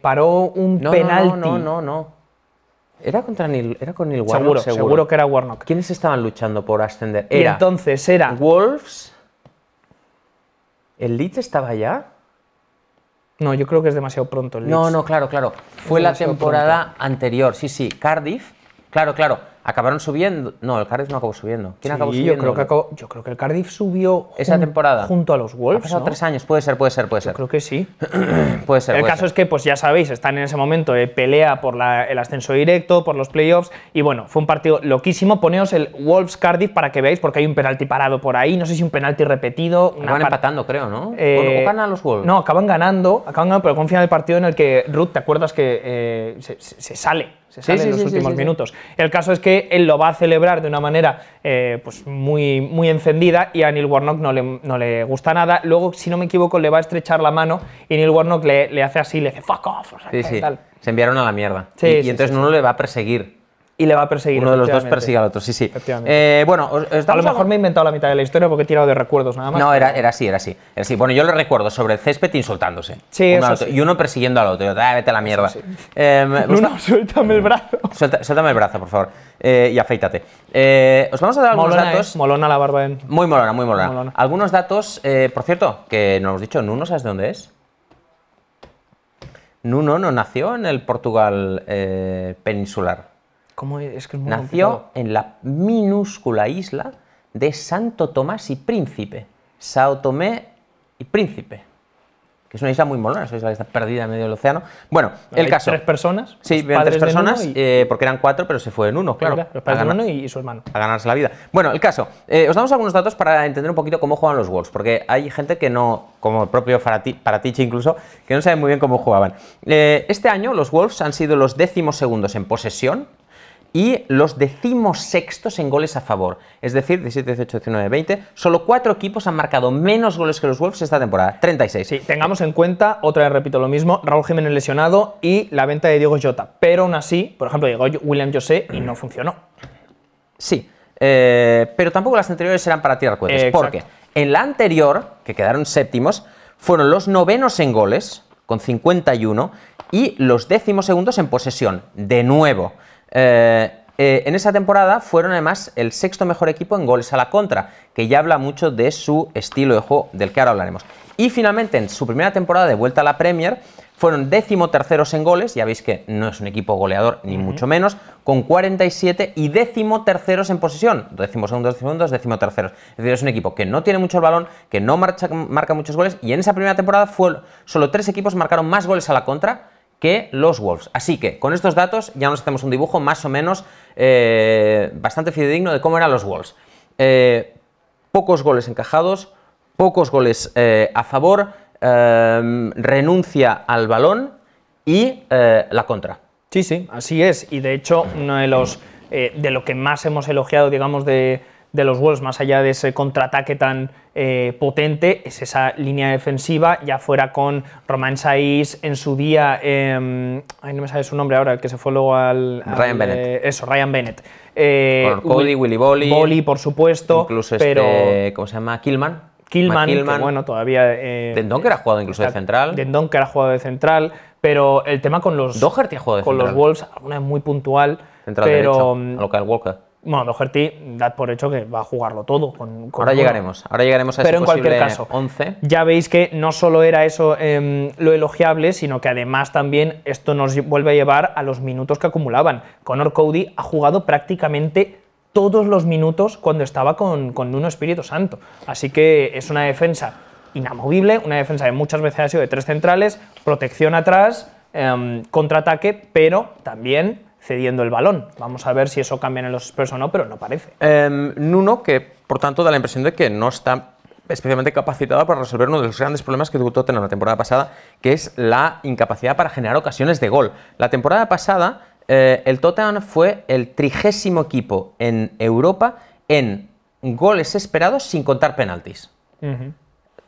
paró un penalti. No, no, no, no. Era contra Neil, era con Neil Warnock. Seguro, seguro, que era Warnock. ¿Quiénes estaban luchando por ascender? Era entonces era. Wolves. ¿El Leeds estaba ya? No, yo creo que es demasiado pronto el No, no, claro, claro. Fue la temporada anterior, sí, sí. Cardiff, claro, claro acabaron subiendo. No, el Cardiff no acabó subiendo. ¿Quién acabó subiendo? Yo creo, que el Cardiff subió esa temporada junto a los Wolves. Ha pasado tres años, puede ser, puede ser, puede ser. creo que sí. puede ser. El caso es que, pues ya sabéis, están en ese momento de pelea por el ascenso directo, por los playoffs. Y bueno, fue un partido loquísimo. Poneos el Wolves Cardiff para que veáis, porque hay un penalti parado por ahí. No sé si un penalti repetido. acaban empatando, creo, ¿no? Eh, los Wolves? No, acaban ganando, acaban ganando, pero con final del partido en el que Ruth, ¿te acuerdas que eh, se sale? se sale en los últimos minutos. El caso es que él lo va a celebrar de una manera eh, pues muy, muy encendida y a Neil Warnock no le, no le, gusta nada. Luego, si no me equivoco, le va a estrechar la mano y Neil Warnock le, hace así, le dice fuck off. Se enviaron a la mierda. y, entonces no le va a perseguir y le va a perseguir. Uno de los dos persigue al otro, sí, sí. Eh, bueno, a lo mejor me he inventado la mitad de la historia porque he tirado de recuerdos nada más. No, era, así, era así. Bueno, yo lo recuerdo sobre el césped insultándose. Sí, sí. Y uno persiguiendo al otro. Yo, ah, vete a la mierda. Em, suéltame el brazo. suéltame el brazo, por favor. Eh, y afeítate. Eh, os vamos a dar algunos datos. Molona la barba en... Muy molona, muy molona. Algunos datos, por cierto, que nos hemos dicho, Nuno, ¿sabes de dónde es? Nuno no nació en el Portugal peninsular. Nació en la minúscula isla de Santo Tomás y Príncipe. Sao Tomé y Príncipe. Que es una isla muy molona, es isla que está perdida en medio del océano. Bueno, el Hay caso. ¿Tres personas? Sí, tres personas, eh, porque eran cuatro, pero se fue en uno, claro. el los padres y su hermano. A ganarse la vida. Bueno, el caso. Eh, os damos algunos datos para entender un poquito cómo juegan los Wolves, porque hay gente que no, como el propio Paratici incluso, que no sabe muy bien cómo jugaban. Eh, este año los Wolves han sido los décimos segundos en posesión, y los sextos en goles a favor. Es decir, 17, 18, 19, 20. Solo cuatro equipos han marcado menos goles que los Wolves esta temporada, 36. Sí, tengamos en cuenta, otra vez repito lo mismo, Raúl Jiménez lesionado y la venta de Diego Jota. Pero aún así, por ejemplo, llegó William José y no funcionó. Sí, eh, pero tampoco las anteriores eran para tirar cohetes. porque en la anterior, que quedaron séptimos, fueron los novenos en goles, con 51, y los décimos segundos en posesión, de nuevo. Eh, eh, en esa temporada fueron además el sexto mejor equipo en goles a la contra, que ya habla mucho de su estilo de juego, del que ahora hablaremos. Y finalmente, en su primera temporada de vuelta a la Premier, fueron décimo terceros en goles, ya veis que no es un equipo goleador ni mucho menos, con 47 y décimo terceros en posesión, décimo segundos, décimo segundos, décimo terceros. Es decir, es un equipo que no tiene mucho el balón, que no marca muchos goles y en esa primera temporada solo tres equipos marcaron más goles a la contra que los Wolves. Así que con estos datos ya nos hacemos un dibujo más o menos eh, bastante fidedigno de cómo eran los Wolves. Eh, pocos goles encajados, pocos goles eh, a favor, renuncia al balón y la contra. Sí, sí, así es. Y de hecho, uno de los de lo que más hemos elogiado, digamos, de, de los Wolves, más allá de ese contraataque tan eh, potente, es esa línea defensiva, ya fuera con Román Saiz en su día, em, ay, no me sabe su nombre ahora, el que se fue luego al... Ryan Bennett. Eh, eso, Ryan Bennett. Cody, eh, Willy Bolly. por supuesto. Incluso este, pero, ¿cómo se llama? Killman. Killman, bueno, todavía... Dendon, que era jugado incluso de central. Dendon, que era jugado de central, pero el tema con los... Doherty ha jugado de central. Con los Wolves, alguna es muy puntual, central pero... Derecho, mm, a local Walker bueno, Doherty, dad por hecho que va a jugarlo todo. Con, ahora llegaremos, ahora llegaremos a Pero en cualquier caso, 11. Ya veis que no solo era eso em, lo elogiable, sino que además también esto nos vuelve a llevar a los minutos que acumulaban. Connor Cody ha jugado prácticamente todos los minutos cuando estaba con, con Espíritu Santo. Así que es una defensa inamovible, una defensa que muchas veces ha sido de tres centrales, protección atrás, em, contraataque, pero también cediendo el balón. Vamos a ver si eso cambia en los Spurs o no, pero no parece. Em, Nuno, que por tanto da la impresión de que no está especialmente capacitado para resolver uno de los grandes problemas que tuvo Tottenham la temporada pasada, que es la incapacidad para generar ocasiones de gol. La temporada pasada, eh, el Tottenham fue el trigésimo equipo en Europa en goles esperados sin contar penaltis.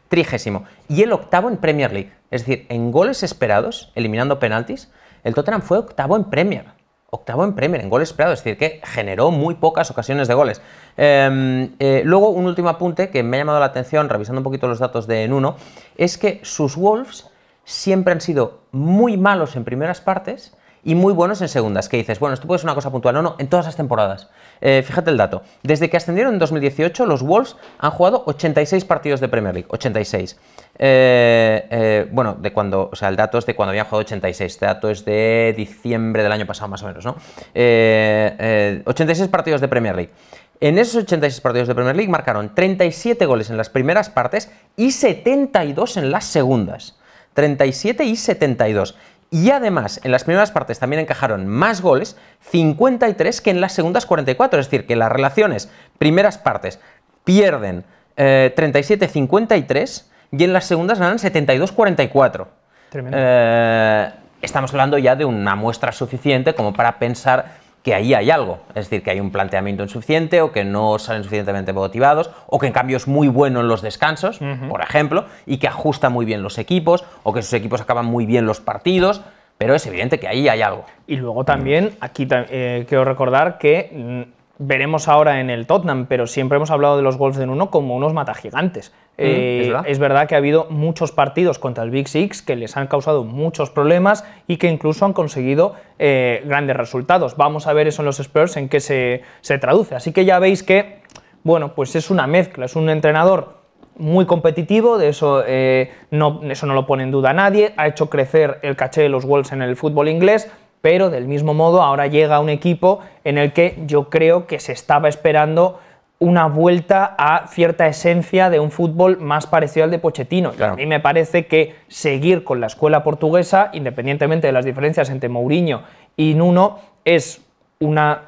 Trigésimo. Y el octavo en Premier League. Es decir, en goles esperados, eliminando penaltis, el Tottenham fue octavo en Premier octavo en Premier, en goles esperados, es decir, que generó muy pocas ocasiones de goles. Em, eh, luego, un último apunte que me ha llamado la atención, revisando un poquito los datos de Nuno, es que sus Wolves siempre han sido muy malos en primeras partes, y muy buenos en segundas, que dices, bueno, esto puede ser una cosa puntual, no, no, en todas las temporadas. Eh, fíjate el dato, desde que ascendieron en 2018, los Wolves han jugado 86 partidos de Premier League, 86. Eh, eh, bueno, de cuando, o sea, el dato es de cuando habían jugado 86, este dato es de diciembre del año pasado más o menos, ¿no? 86 partidos de Premier League. En esos 86 partidos de Premier League marcaron 37 goles en las primeras partes y 72 en las segundas. 37 y 72 y además en las primeras partes también encajaron más goles, 53 que en las segundas 44, es decir, que las relaciones primeras partes pierden 37-53 eh, y en las segundas ganan 72-44. Eh, estamos hablando ya de una muestra suficiente como para pensar que ahí hay algo, es decir, que hay un planteamiento insuficiente o que no salen suficientemente motivados o que en cambio es muy bueno en los descansos, por ejemplo, y que ajusta muy bien los equipos o que sus equipos acaban muy bien los partidos, pero es evidente que ahí hay algo. Y luego también, aquí eh, quiero recordar que mm, veremos ahora en el Tottenham, pero siempre hemos hablado de los Wolves en uno como unos matagigantes. Mm, eh, ¿Es, verdad? que ha habido muchos partidos contra el Big Six que les han causado muchos problemas y que incluso han conseguido eh, grandes resultados. Vamos a ver eso en los Spurs en qué se, traduce. Así que ya veis que, bueno, pues es una mezcla, es un entrenador muy competitivo, de eso, eh, no, eso no lo pone en duda nadie, ha hecho crecer el caché de los Wolves en el fútbol inglés, pero del mismo modo ahora llega un equipo en el que yo creo que se estaba esperando una vuelta a cierta esencia de un fútbol más parecido al de Pochettino. Y a mí me parece que seguir con la escuela portuguesa, independientemente de las diferencias entre Mourinho y Nuno, es una,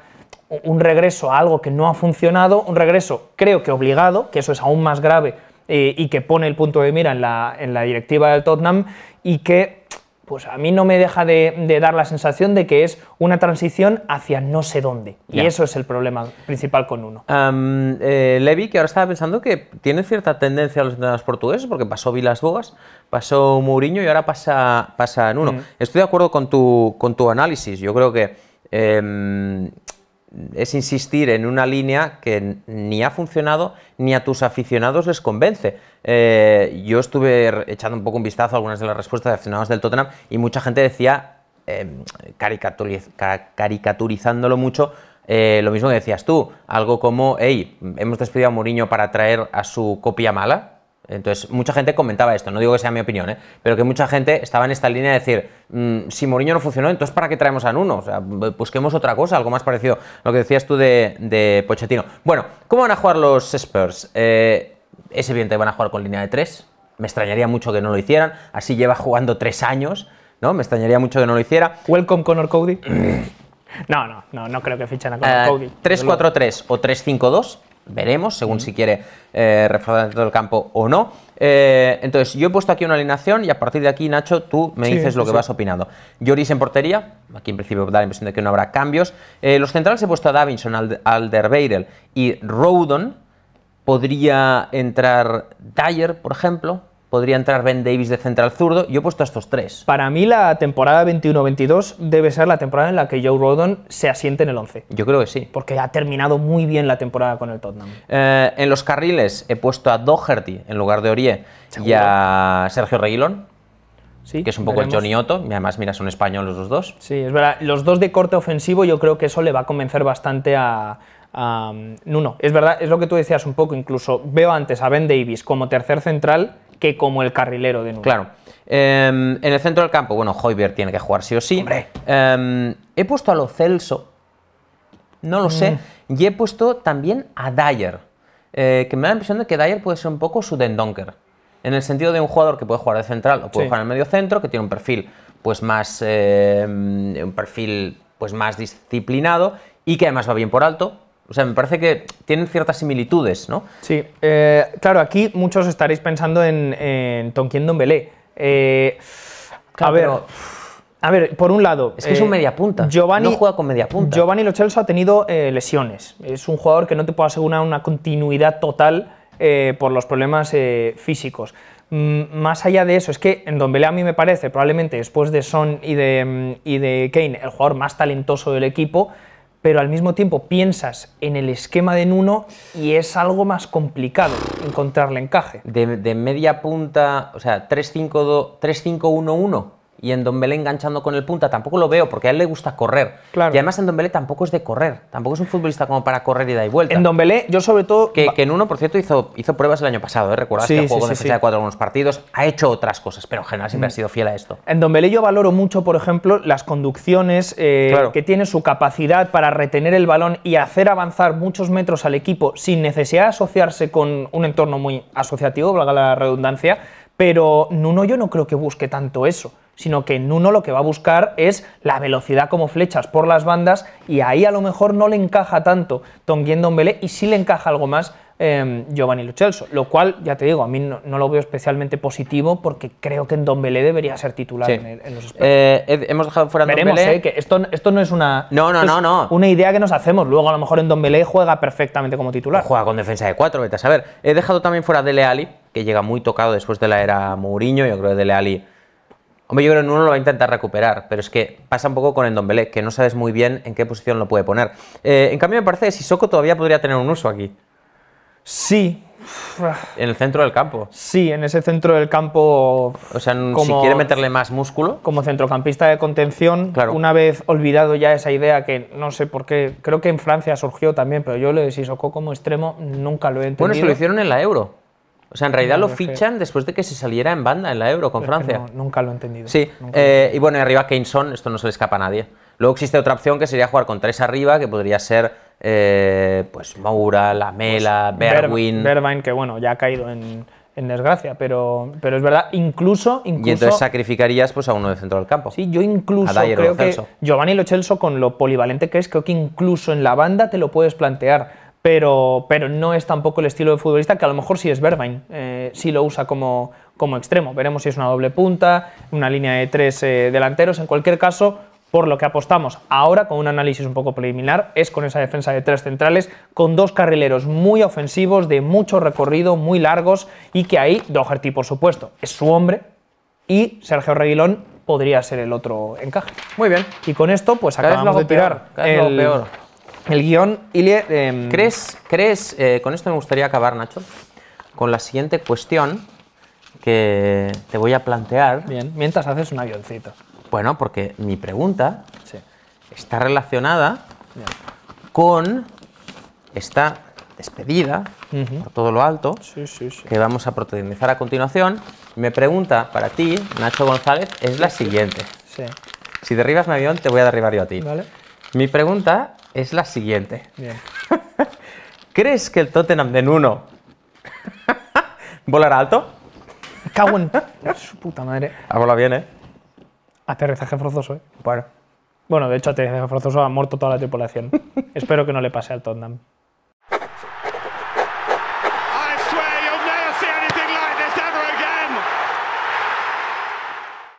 un regreso a algo que no ha funcionado, un regreso creo que obligado, que eso es aún más grave eh, y que pone el punto de mira en la, en la directiva del Tottenham y que pues a mí no me deja de, dar la sensación de que es una transición hacia no sé dónde. Y eso es el problema principal con uno. Eh, Levi, que ahora estaba pensando que tiene cierta tendencia a los portugueses, porque pasó Vilas Bogas, pasó Mourinho y ahora pasa, pasa en uno. Mm. Estoy de acuerdo con tu, con tu análisis. Yo creo que em, es insistir en una línea que ni ha funcionado ni a tus aficionados les convence. Eh, yo estuve echando un poco un vistazo a algunas de las respuestas de aficionados del Tottenham y mucha gente decía, em, caricaturizándolo mucho, eh, lo mismo que decías tú, algo como, hey, hemos despedido a Mourinho para traer a su copia mala, entonces, mucha gente comentaba esto, no digo que sea mi opinión, ¿eh? pero que mucha gente estaba en esta línea de decir, mm, si Mourinho no funcionó, entonces ¿para qué traemos a Nuno? O sea, busquemos otra cosa, algo más parecido a lo que decías tú de, Pochettino. Bueno, ¿cómo van a jugar los Spurs? Eh, es evidente van a jugar con línea de tres, me extrañaría mucho que no lo hicieran, así lleva jugando tres años, ¿no? Me extrañaría mucho que no lo hiciera. Welcome Connor Cody. no, no, no, no creo que fichan a Connor eh, Cody. 3-4-3 o 3-5-2 veremos, según si quiere eh, reforzar el campo o no. Eh, entonces, yo he puesto aquí una alineación y a partir de aquí, Nacho, tú me dices lo que vas opinando. Lloris en portería, aquí en principio da la impresión de que no habrá cambios. Eh, los centrales he puesto a Davinson, Alderweireld y Rodon. Podría entrar Dyer, por ejemplo, podría entrar Ben Davis de central zurdo. Yo he puesto a estos tres. Para mí la temporada 21-22 debe ser la temporada en la que Joe Rodon se asiente en el 11. Yo creo que sí. Porque ha terminado muy bien la temporada con el Tottenham. Eh, en los carriles he puesto a Doherty en lugar de Orié y a Sergio Reguilón. Sí, que es un poco el Johnny Otto, y además, mira, son españoles los dos. Sí, es verdad. Los dos de corte ofensivo, yo creo que eso le va a convencer bastante a, a mm, Nuno. Es verdad, es lo que tú decías un poco, incluso veo antes a Ben Davis como tercer central que como el carrilero de nuevo. Claro. Em, en el centro del campo, bueno, Hoiberg tiene que jugar sí o sí. Eh, he puesto a lo Celso, no lo sé, mm. y he puesto también a Dyer, eh, que me da la impresión de que Dyer puede ser un poco su Dendonker, en el sentido de un jugador que puede jugar de central o puede jugar en medio centro, que tiene un perfil pues más em, un perfil pues más disciplinado y que además va bien por alto, o sea, me parece que tienen ciertas similitudes, ¿no? Sí, eh, claro, aquí muchos estaréis pensando en, en Don Belé. Eh, a ver. por un lado. Es que es un eh, mediapunta. Giovanni, no juega con mediapunta. Giovanni ha tenido lesiones. Es un jugador que no te puede asegurar una continuidad total por los problemas físicos. Mm, más allá de eso, es que en Don Belé a mí me parece, probablemente después de Son y de, mm, y de Kane, el jugador más talentoso del equipo pero al mismo tiempo piensas en el esquema de Nuno y es algo más complicado encontrarle encaje. De, media punta, o sea, 3-5-1-1 y en Don Belé, enganchando con el punta, tampoco lo veo porque a él le gusta correr. Y además en Belé tampoco es de correr, tampoco es un futbolista como para correr y dar y vuelta. En Don Belé, yo sobre todo... Que, Nuno, en por cierto, hizo, hizo pruebas el año pasado, ¿eh? que jugó con de cuatro algunos partidos, ha hecho otras cosas, pero en general siempre mm. ha sido fiel a esto. En Don Belé yo valoro mucho, por ejemplo, las conducciones, eh, que tiene su capacidad para retener el balón y hacer avanzar muchos metros al equipo sin necesidad de asociarse con un entorno muy asociativo, valga la redundancia, pero Nuno yo no creo que busque tanto eso sino que en Nuno lo que va a buscar es la velocidad como flechas por las bandas y ahí a lo mejor no le encaja tanto Don Dombele y sí le encaja algo más em, Giovanni Luchelso, lo cual, ya te digo, a mí no, lo veo especialmente positivo porque creo que en Dombele debería ser titular en, los eh, Hemos dejado fuera Veremos, eh, que esto, esto no es una no, no, no, una idea que nos hacemos, luego a lo mejor en Dombele juega perfectamente como titular. juega con defensa de cuatro, vete a saber. He dejado también fuera Dele Alli, que llega muy tocado después de la era Mourinho, yo creo que Dele Alli Hombre, yo creo que uno lo va a intentar recuperar, pero es que pasa un poco con el Belé, que no sabes muy bien en qué posición lo puede poner. Eh, en cambio, me parece que Sissoko todavía podría tener un uso aquí. Sí. En el centro del campo. Sí, en ese centro del campo. O sea, si quiere meterle más músculo. Como centrocampista de contención, una vez olvidado ya esa idea que no sé por qué, creo que en Francia surgió también, pero yo lo de Sissoko como extremo nunca lo he entendido. Bueno, se lo hicieron en la Euro. O sea, en realidad lo fichan después de que se saliera en banda en la Euro con Francia. nunca lo he entendido. Sí, eh, y bueno, arriba Keyneson, esto no se le escapa a nadie. Luego existe otra opción que sería jugar con tres arriba, que podría ser eh, pues Moura, Lamela, pues, Berwin. Berwin, que bueno, ya ha caído en, desgracia, pero, pero es verdad, incluso, incluso... Y entonces sacrificarías pues, a uno de centro del campo. Sí, yo incluso creo que Giovanni Lo Lochelso, con lo polivalente que es, creo que incluso en la banda te lo puedes plantear pero, pero no es tampoco el estilo de futbolista que a lo mejor sí es Bergwijn, eh, sí lo usa como, como extremo. Veremos si es una doble punta, una línea de tres eh, delanteros. En cualquier caso, por lo que apostamos ahora, con un análisis un poco preliminar, es con esa defensa de tres centrales, con dos carrileros muy ofensivos, de mucho recorrido, muy largos, y que ahí Doherty, por supuesto, es su hombre, y Sergio Reguilón podría ser el otro encaje. Muy bien. Y con esto, pues acabamos de tirar el, peor. El guión, Ilie... Em, ¿Crees, crees eh, con esto me gustaría acabar, Nacho, con la siguiente cuestión que te voy a plantear? Bien, mientras haces un avioncito. Bueno, porque mi pregunta está relacionada con esta despedida por todo lo alto que vamos a protagonizar a continuación. Mi pregunta para ti, Nacho González, es la siguiente. Si derribas mi avión, te voy a derribar yo a ti. Vale. Mi pregunta es la siguiente. ¿Crees que el Tottenham de Nuno volará alto? Cago su puta madre. Ha volado bien, ¿eh? Aterrizaje forzoso, ¿eh? Bueno. Bueno, de hecho, aterrizaje forzoso ha muerto toda la tripulación. Espero que no le pase al Tottenham.